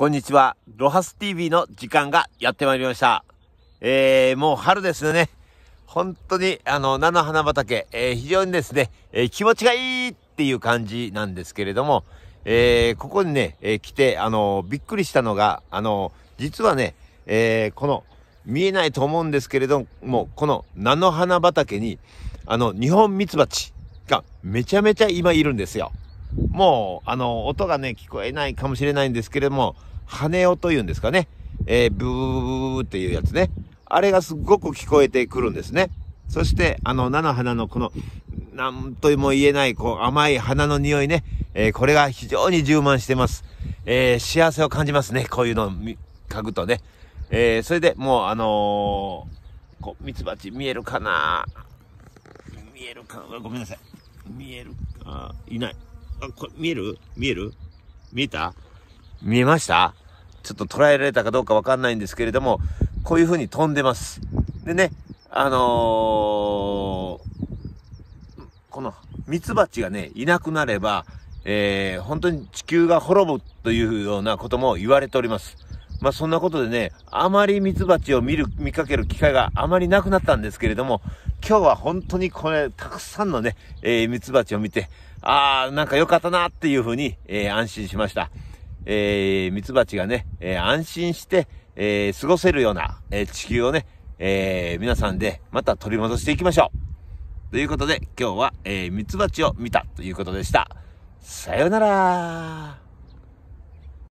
こんにちは。ロハス TV の時間がやってまいりました。えー、もう春ですよね。本当に、あの、菜の花畑、えー、非常にですね、えー、気持ちがいいっていう感じなんですけれども、えー、ここにね、え来て、あの、びっくりしたのが、あの、実はね、えこの、見えないと思うんですけれども、この菜の花畑に、あの、日本ミツバチがめちゃめちゃ今いるんですよ。もう、あの、音がね、聞こえないかもしれないんですけれども、羽音というんですかね。えー、ブーっていうやつね。あれがすごく聞こえてくるんですね。そして、あの、菜の花のこの、なんとも言えない、こう、甘い花の匂いね。えー、これが非常に充満してます。えー、幸せを感じますね。こういうのを嗅ぐとね。えそれでもう、あのこう、ミツバチ見えるかな見えるかごめんなさい。見えるかいない。見える見える見えた見えましたちょっと捉えられたかどうかわかんないんですけれども、こういう風に飛んでます。でね、あのー、この蜜蜂がね、いなくなれば、えー、本当に地球が滅ぶというようなことも言われております。まあそんなことでね、あまり蜜蜂を見る、見かける機会があまりなくなったんですけれども、今日は本当にこれ、たくさんのね、えー、蜜蜂を見て、ああ、なんか良かったなっていうふうに、えー、安心しました。えー、ミツバチがね、えー、安心して、えー、過ごせるような、えー、地球をね、えー、皆さんでまた取り戻していきましょう。ということで、今日は、えー、ミツバチを見たということでした。さようなら